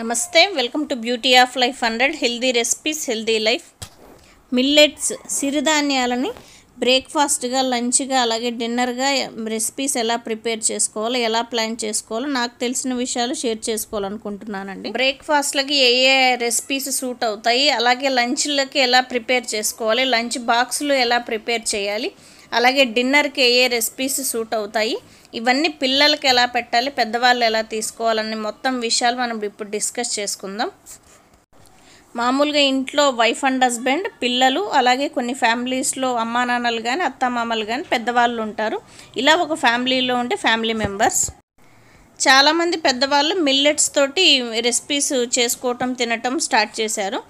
నమస్తే welcome to beauty of life hundred healthy recipes healthy life millets సిరిధాన్యాలని బ్రేక్ఫాస్ట్గా లంచ్గా అలాగే డిన్నర్గా రెసిపీస్ ఎలా ప్రిపేర్ చేసుకోవాలో ఎలా ప్లాన్ చేసుకోవాలో నాకు తెలిసిన విషయాలు షేర్ చేసుకోవాలనుకుంటున్నానండి బ్రేక్ఫాస్ట్లకి ఏ ఏ రెసిపీస్ సూట్ అవుతాయి అలాగే లంచ్లకి ఎలా ప్రిపేర్ చేసుకోవాలి లంచ్ బాక్స్లు ఎలా ప్రిపేర్ చేయాలి అలాగే డిన్నర్కి ఏ ఏ రెసిపీస్ సూట్ అవుతాయి ఇవన్నీ పిల్లలకి ఎలా పెట్టాలి పెద్దవాళ్ళు ఎలా తీసుకోవాలని మొత్తం విషయాలు మనం ఇప్పుడు డిస్కస్ చేసుకుందాం మామూలుగా ఇంట్లో వైఫ్ అండ్ హస్బెండ్ పిల్లలు అలాగే కొన్ని ఫ్యామిలీస్లో అమ్మా నాన్నలు కానీ అత్తమామలు కానీ పెద్దవాళ్ళు ఉంటారు ఇలా ఒక ఫ్యామిలీలో ఉండే ఫ్యామిలీ మెంబర్స్ చాలామంది పెద్దవాళ్ళు మిల్లెట్స్ తోటి రెసిపీస్ చేసుకోవటం తినటం స్టార్ట్ చేశారు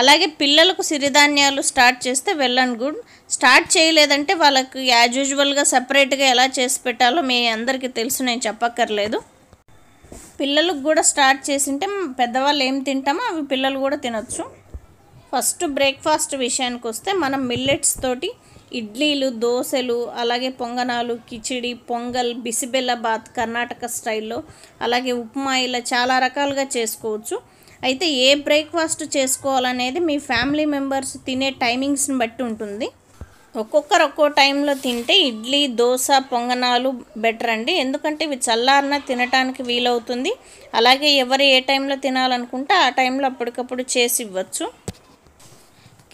అలాగే పిల్లలకు సిరిధాన్యాలు స్టార్ట్ చేస్తే వెల్ అండ్ గుడ్ స్టార్ట్ చేయలేదంటే వాళ్ళకి యాజ్ యూజువల్గా సపరేట్గా ఎలా చేసి పెట్టాలో మీ అందరికీ తెలుసు నేను చెప్పక్కర్లేదు పిల్లలకు కూడా స్టార్ట్ చేసింటే పెద్దవాళ్ళు ఏం తింటామో అవి పిల్లలు కూడా తినొచ్చు ఫస్ట్ బ్రేక్ఫాస్ట్ విషయానికి వస్తే మనం మిల్లెట్స్ తోటి ఇడ్లీలు దోశలు అలాగే పొంగనాలు కిచిడి పొంగల్ బిసిబెల్ల బాత్ కర్ణాటక స్టైల్లో అలాగే ఉప్మా ఇలా చాలా రకాలుగా చేసుకోవచ్చు అయితే ఏ బ్రేక్ఫాస్ట్ చేసుకోవాలనేది మీ ఫ్యామిలీ మెంబర్స్ తినే టైమింగ్స్ని బట్టి ఉంటుంది ఒక్కొక్కరు ఒక్కో టైంలో తింటే ఇడ్లీ దోశ పొంగనాలు బెటర్ అండి ఎందుకంటే ఇవి చల్లారిన తినటానికి వీలవుతుంది అలాగే ఎవరు ఏ టైంలో తినాలనుకుంటే ఆ టైంలో అప్పటికప్పుడు చేసి ఇవ్వచ్చు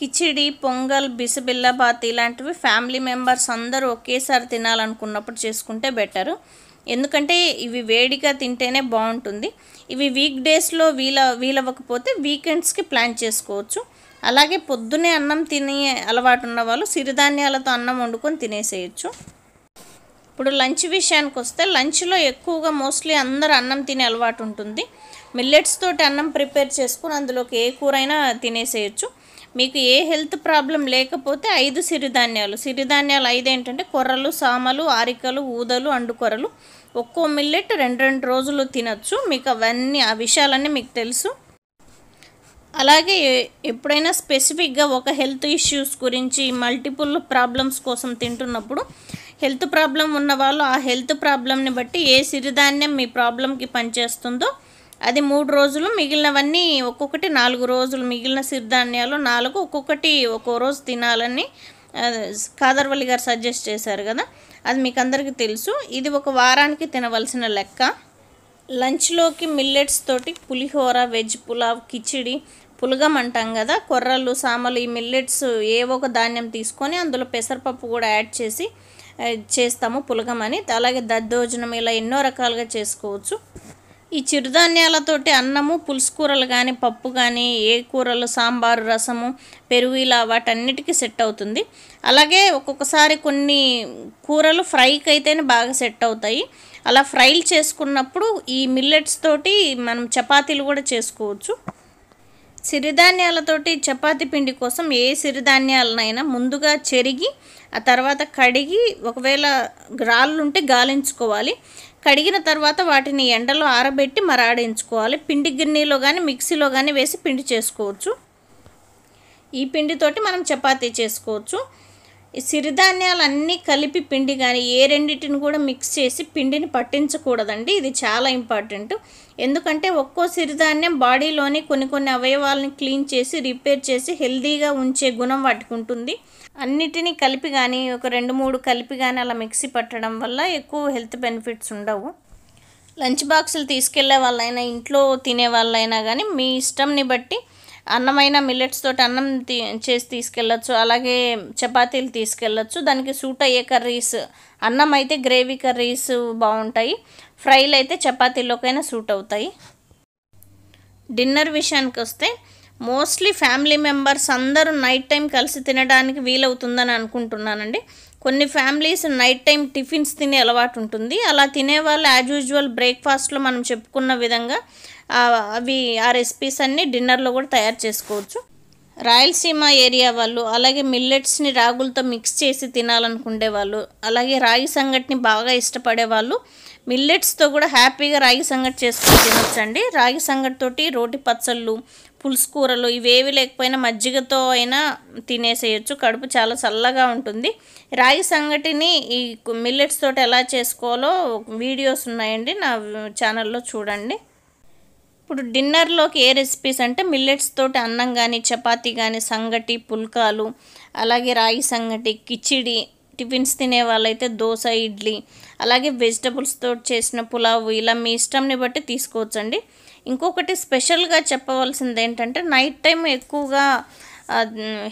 కిచిడి పొంగల్ బిసిబిల్లబాత్ ఇలాంటివి ఫ్యామిలీ మెంబర్స్ అందరూ ఒకేసారి తినాలనుకున్నప్పుడు చేసుకుంటే బెటరు ఎందుకంటే ఇవి వేడిగా తింటేనే బాగుంటుంది ఇవి వీక్ డేస్లో వీల వీలవ్వకపోతే వీకెండ్స్కి ప్లాన్ చేసుకోవచ్చు అలాగే పొద్దునే అన్నం తినే అలవాటు ఉన్న వాళ్ళు సిరిధాన్యాలతో అన్నం వండుకొని తినేసేయచ్చు ఇప్పుడు లంచ్ విషయానికి వస్తే లంచ్లో ఎక్కువగా మోస్ట్లీ అందరు అన్నం తినే అలవాటు ఉంటుంది మిల్లెట్స్ తోటి అన్నం ప్రిపేర్ చేసుకుని అందులోకి ఏ కూరైనా తినేసేయచ్చు మీకు ఏ హెల్త్ ప్రాబ్లం లేకపోతే ఐదు సిరిధాన్యాలు సిరిధాన్యాలు ఐదు ఏంటంటే కొర్రలు సామలు ఆరికలు ఊదలు అండుకొరలు ఒక్కో మిల్లెట్ రెండు రెండు రోజులు తినచ్చు మీకు అవన్నీ ఆ విషయాలన్నీ మీకు తెలుసు అలాగే ఎప్పుడైనా స్పెసిఫిక్గా ఒక హెల్త్ ఇష్యూస్ గురించి మల్టిపుల్ ప్రాబ్లమ్స్ కోసం తింటున్నప్పుడు హెల్త్ ప్రాబ్లం ఉన్నవాళ్ళు ఆ హెల్త్ ప్రాబ్లంని బట్టి ఏ సిరిధాన్యం మీ ప్రాబ్లంకి పనిచేస్తుందో అది మూడు రోజులు మిగిలినవన్నీ ఒక్కొక్కటి నాలుగు రోజులు మిగిలిన సిరిధాన్యాలు నాలుగు ఒక్కొక్కటి ఒక్కో రోజు తినాలని కాదర్వల్లి గారు సజెస్ట్ చేశారు కదా అది మీకు అందరికీ తెలుసు ఇది ఒక వారానికి తినవలసిన లెక్క లంచ్లోకి మిల్లెట్స్ తోటి పులిహోర వెజ్ పులావ్ కిచిడి పులగం అంటాం కదా కొర్రలు సామలు ఈ మిల్లెట్స్ ఏవో ఒక ధాన్యం తీసుకొని అందులో పెసరపప్పు కూడా యాడ్ చేసి చేస్తాము పులగం అని అలాగే దద్దోజనం ఇలా ఎన్నో రకాలుగా చేసుకోవచ్చు ఈ చిరుధాన్యాలతోటి అన్నము పులుసు కూరలు కానీ పప్పు కానీ ఏ కూరలు సాంబారు రసము పెరుగు ఇలా వాటన్నిటికీ సెట్ అవుతుంది అలాగే ఒక్కొక్కసారి కొన్ని కూరలు ఫ్రైకి అయితేనే బాగా సెట్ అవుతాయి అలా ఫ్రైలు చేసుకున్నప్పుడు ఈ మిల్లెట్స్ తోటి మనం చపాతీలు కూడా చేసుకోవచ్చు సిరిధాన్యాలతోటి చపాతి పిండి కోసం ఏ సిరిధాన్యాలనైనా ముందుగా చెరిగి ఆ తర్వాత కడిగి ఒకవేళ రాళ్ళు ఉంటే గాలించుకోవాలి కడిగిన తర్వాత వాటిని ఎండలో ఆరబెట్టి మరాడించుకోవాలి పిండి గిన్నెలో కానీ మిక్సీలో కానీ వేసి పిండి చేసుకోవచ్చు ఈ పిండితోటి మనం చపాతీ చేసుకోవచ్చు ఈ సిరిధాన్యాలన్నీ కలిపి పిండి కానీ ఏ రెండింటిని కూడా మిక్స్ చేసి పిండిని పట్టించకూడదండి ఇది చాలా ఇంపార్టెంట్ ఎందుకంటే ఒక్కో సిరిధాన్యం బాడీలోని కొన్ని కొన్ని అవయవాలను క్లీన్ చేసి రిపేర్ చేసి హెల్దీగా ఉంచే గుణం వాటికి ఉంటుంది అన్నిటినీ కలిపి కానీ ఒక రెండు మూడు కలిపి కానీ అలా మిక్సీ పట్టడం వల్ల ఎక్కువ హెల్త్ బెనిఫిట్స్ ఉండవు లంచ్ బాక్సులు తీసుకెళ్లే వాళ్ళైనా ఇంట్లో తినే వాళ్ళైనా కానీ మీ ఇష్టంని బట్టి అన్నమైన మిల్లెట్స్ తోటి అన్నం తీ చేసి తీసుకెళ్ళచ్చు అలాగే చపాతీలు తీసుకెళ్ళచ్చు దానికి సూట్ అయ్యే కర్రీస్ అన్నం అయితే గ్రేవీ కర్రీస్ బాగుంటాయి ఫ్రైలు అయితే చపాతీలోకైనా సూట్ అవుతాయి డిన్నర్ విషయానికి వస్తే మోస్ట్లీ ఫ్యామిలీ మెంబర్స్ అందరూ నైట్ టైం కలిసి తినడానికి వీలవుతుందని అనుకుంటున్నానండి కొన్ని ఫ్యామిలీస్ నైట్ టైం టిఫిన్స్ తినే అలవాటు ఉంటుంది అలా తినే వాళ్ళు యాజ్ యూజువల్ బ్రేక్ఫాస్ట్లో మనం చెప్పుకున్న విధంగా అవి ఆ రెసిపీస్ అన్నీ డిన్నర్లో కూడా తయారు చేసుకోవచ్చు రాయలసీమ ఏరియా వాళ్ళు అలాగే మిల్లెట్స్ని రాగులతో మిక్స్ చేసి తినాలనుకునే వాళ్ళు అలాగే రాగి సంగటిని బాగా ఇష్టపడే వాళ్ళు మిల్లెట్స్తో కూడా హ్యాపీగా రాగి సంగటి చేసుకొని తినొచ్చండి రాగి సంగటితోటి రోటి పచ్చళ్ళు పులుసు కూరలు ఇవేవి లేకపోయినా మజ్జిగతో అయినా తినేసేయచ్చు కడుపు చాలా చల్లగా ఉంటుంది రాగి సంగటిని ఈ మిల్లెట్స్ తోటి ఎలా చేసుకోవాలో వీడియోస్ ఉన్నాయండి నా ఛానల్లో చూడండి ఇప్పుడు డిన్నర్లోకి ఏ రెసిపీస్ అంటే మిల్లెట్స్ తోటి అన్నం కానీ చపాతీ కానీ సంగటి పుల్కాలు అలాగే రాగి సంగటి కిచిడి టిఫిన్స్ తినే వాళ్ళైతే దోశ ఇడ్లీ అలాగే వెజిటబుల్స్ తోటి చేసిన పులావు ఇలా మీ ఇష్టంని బట్టి తీసుకోవచ్చండి ఇంకొకటి స్పెషల్గా చెప్పవలసింది ఏంటంటే నైట్ టైం ఎక్కువగా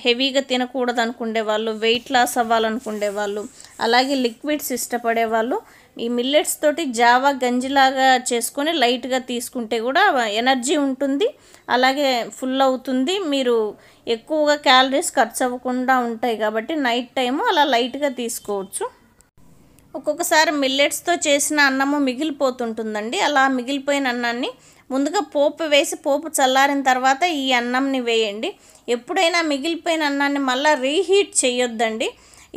హెవీగా తినకూడదు అనుకుండే వాళ్ళు వెయిట్ లాస్ అవ్వాలనుకుండే వాళ్ళు అలాగే లిక్విడ్స్ ఇష్టపడే వాళ్ళు ఈ మిల్లెట్స్ తోటి జావా గంజిలాగా చేసుకొని లైట్గా తీసుకుంటే కూడా ఎనర్జీ ఉంటుంది అలాగే ఫుల్ అవుతుంది మీరు ఎక్కువగా క్యాలరీస్ ఖర్చు అవ్వకుండా ఉంటాయి కాబట్టి నైట్ టైము అలా లైట్గా తీసుకోవచ్చు ఒక్కొక్కసారి మిల్లెట్స్తో చేసిన అన్నము మిగిలిపోతుంటుందండి అలా మిగిలిపోయిన అన్నాన్ని ముందుగా పోపు వేసి పోపు చల్లారిన తర్వాత ఈ అన్నంని వేయండి ఎప్పుడైనా మిగిలిపోయిన అన్నాన్ని మళ్ళీ రీహీట్ చేయొద్దండి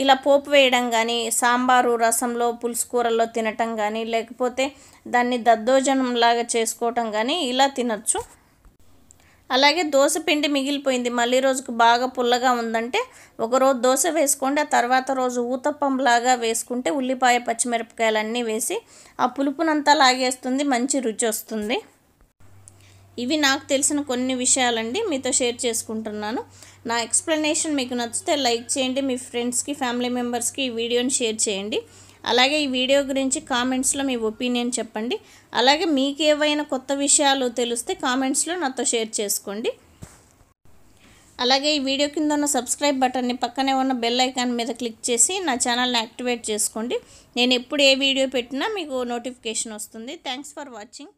ఇలా పోపు వేయడం కానీ సాంబారు రసంలో పులుసు కూరల్లో తినటం కానీ లేకపోతే దాన్ని దద్దోజనంలాగా చేసుకోవటం కానీ ఇలా తినచ్చు అలాగే దోశ పిండి మిగిలిపోయింది మళ్ళీ రోజుకు బాగా పుల్లగా ఉందంటే ఒకరోజు దోశ వేసుకోండి ఆ తర్వాత రోజు ఊతప్పంలాగా వేసుకుంటే ఉల్లిపాయ పచ్చిమిరపకాయలన్నీ వేసి ఆ పులుపునంతా లాగేస్తుంది మంచి రుచి వస్తుంది ఇవి నాకు తెలిసిన కొన్ని విషయాలండి మీతో షేర్ చేసుకుంటున్నాను నా ఎక్స్ప్లెనేషన్ మీకు నచ్చితే లైక్ చేయండి మీ ఫ్రెండ్స్కి ఫ్యామిలీ మెంబర్స్కి ఈ వీడియోని షేర్ చేయండి అలాగే ఈ వీడియో గురించి కామెంట్స్లో మీ ఒపీనియన్ చెప్పండి అలాగే మీకు ఏవైనా కొత్త విషయాలు తెలిస్తే కామెంట్స్లో నాతో షేర్ చేసుకోండి అలాగే ఈ వీడియో కింద ఉన్న సబ్స్క్రైబ్ బటన్ని పక్కనే ఉన్న బెల్ ఐకాన్ మీద క్లిక్ చేసి నా ఛానల్ని యాక్టివేట్ చేసుకోండి నేను ఎప్పుడు ఏ వీడియో పెట్టినా మీకు నోటిఫికేషన్ వస్తుంది థ్యాంక్స్ ఫర్ వాచింగ్